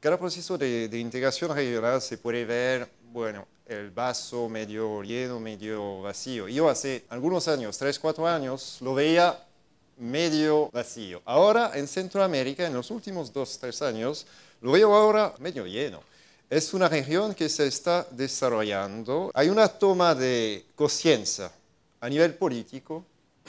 Cada proceso de, integración regional se puede ver, bueno, el vaso medio lleno, medio vacío. Yo hace algunos años, tres, cuatro años, lo veía medio vacío. Ahora en Centroamérica, en los últimos dos, tres años, lo veo ahora medio lleno. Es una región que se está desarrollando. Hay una toma de conciencia a nivel político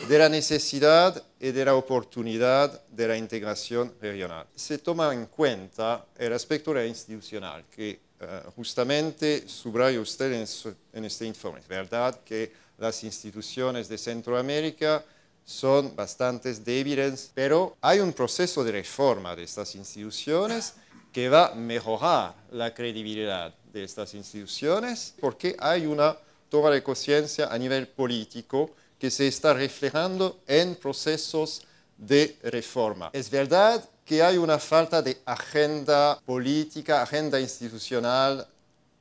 de la necesidad y de la oportunidad de la integración regional. Se toma en cuenta el aspecto institucional que eh, justamente subraya usted en, este informe. Es verdad que las instituciones de Centroamérica son bastante débiles, pero hay un proceso de reforma de estas instituciones que va a mejorar la credibilidad de estas instituciones porque hay una toma de conciencia a nivel político que se está reflejando en procesos de reforma. Es verdad que hay una falta de agenda política, agenda institucional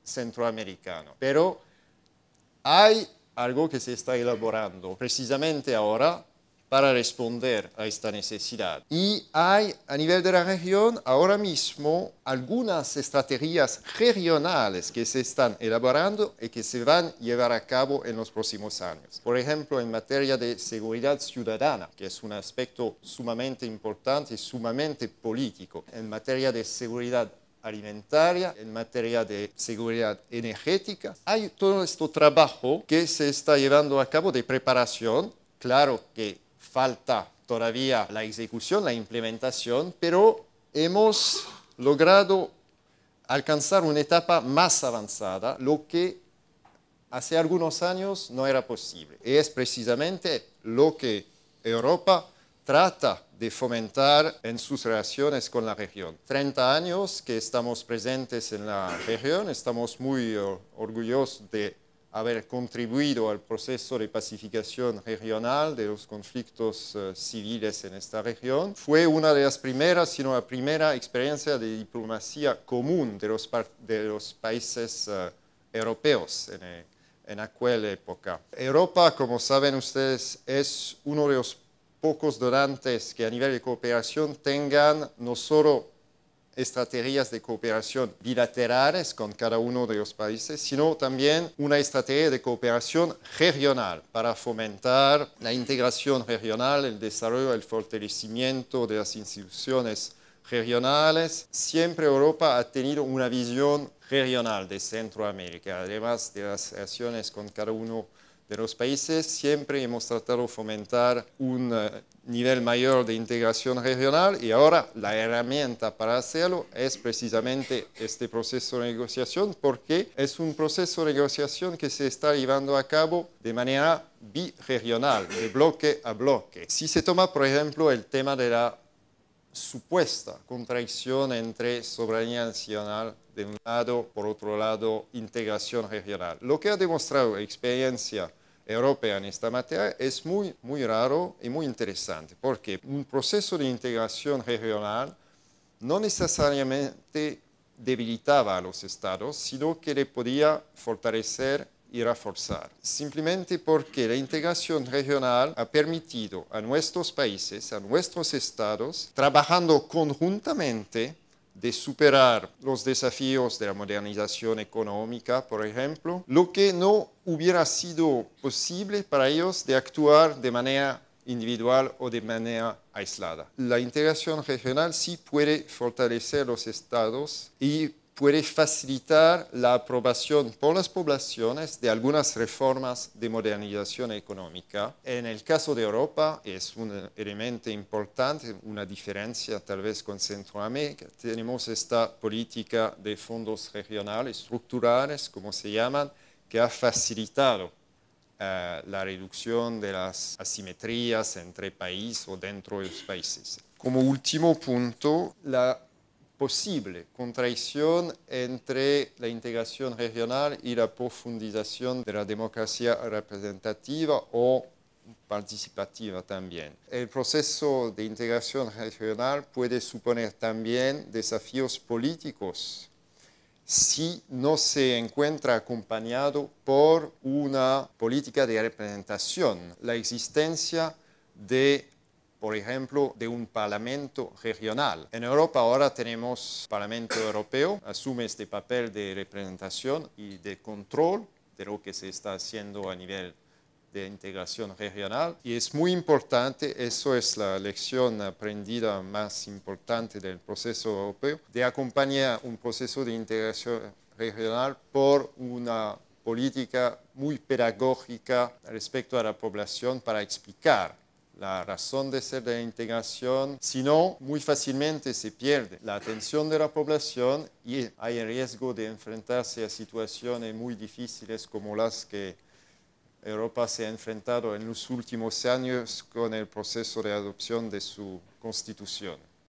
centroamericana, pero hay algo que se está elaborando precisamente ahora para responder a esta necesidad. Y hay a nivel de la región ahora mismo algunas estrategias regionales que se están elaborando y que se van a llevar a cabo en los próximos años. Por ejemplo, en materia de seguridad ciudadana, que es un aspecto sumamente importante y sumamente político. En materia de seguridad alimentaria, en materia de seguridad energética. Hay todo este trabajo que se está llevando a cabo de preparación. Claro que falta todavía la ejecución, la implementación, pero hemos logrado alcanzar una etapa más avanzada, lo que hace algunos años no era posible. es precisamente lo que Europa trata de fomentar en sus relaciones con la región. 30 años que estamos presentes en la región, estamos muy eh, orgullosos de haber contribuido al proceso de pacificación regional de los conflictos eh, civiles en esta región. Fue una de las primeras, sino la primera experiencia de diplomacia común de los, de los países eh, europeos en, eh, en aquella época. Europa, como saben ustedes, es uno de los pocos donantes que a nivel de cooperación tengan no solo estrategias de cooperación bilaterales con cada uno de los países, sino también una estrategia de cooperación regional para fomentar la integración regional, el desarrollo, el fortalecimiento de las instituciones regionales. Siempre Europa ha tenido una visión regional de Centroamérica, además de las relaciones con cada uno de de los países, siempre hemos tratado de fomentar un eh, nivel mayor de integración regional y ahora la herramienta para hacerlo es precisamente este proceso de negociación porque es un proceso de negociación que se está llevando a cabo de manera biregional, de bloque a bloque. Si se toma, por ejemplo, el tema de la supuesta contradicción entre soberanía nacional de un lado, por otro lado, integración regional. Lo que ha demostrado la experiencia europea en esta materia es muy, muy raro y muy interesante, porque un proceso de integración regional no necesariamente debilitaba a los estados, sino que le podía fortalecer y reforzar, simplemente porque la integración regional ha permitido a nuestros países, a nuestros estados, trabajando conjuntamente, de superar los desafíos de la modernización económica, por ejemplo, lo que no hubiera sido posible para ellos de actuar de manera individual o de manera aislada. La integración regional sí puede fortalecer los estados y puede facilitar la aprobación por las poblaciones de algunas reformas de modernización económica. En el caso de Europa es un elemento importante, una diferencia tal vez con Centroamérica. Tenemos esta política de fondos regionales, estructurales, como se llaman, que ha facilitado eh, la reducción de las asimetrías entre países o dentro de los países. Como último punto, la posible contradicción entre la integración regional y la profundización de la democracia representativa o participativa también. El proceso de integración regional puede suponer también desafíos políticos si no se encuentra acompañado por una política de representación. La existencia de por ejemplo, de un parlamento regional. En Europa ahora tenemos Parlamento Europeo, asume este papel de representación y de control de lo que se está haciendo a nivel de integración regional y es muy importante, eso es la lección aprendida más importante del proceso europeo, de acompañar un proceso de integración regional por una política muy pedagógica respecto a la población para explicar la razón de ser de la integración, sino muy fácilmente se pierde la atención de la población y hay el riesgo de enfrentarse a situaciones muy difíciles como las que Europa se ha enfrentado en los últimos años con el proceso de adopción de su constitución.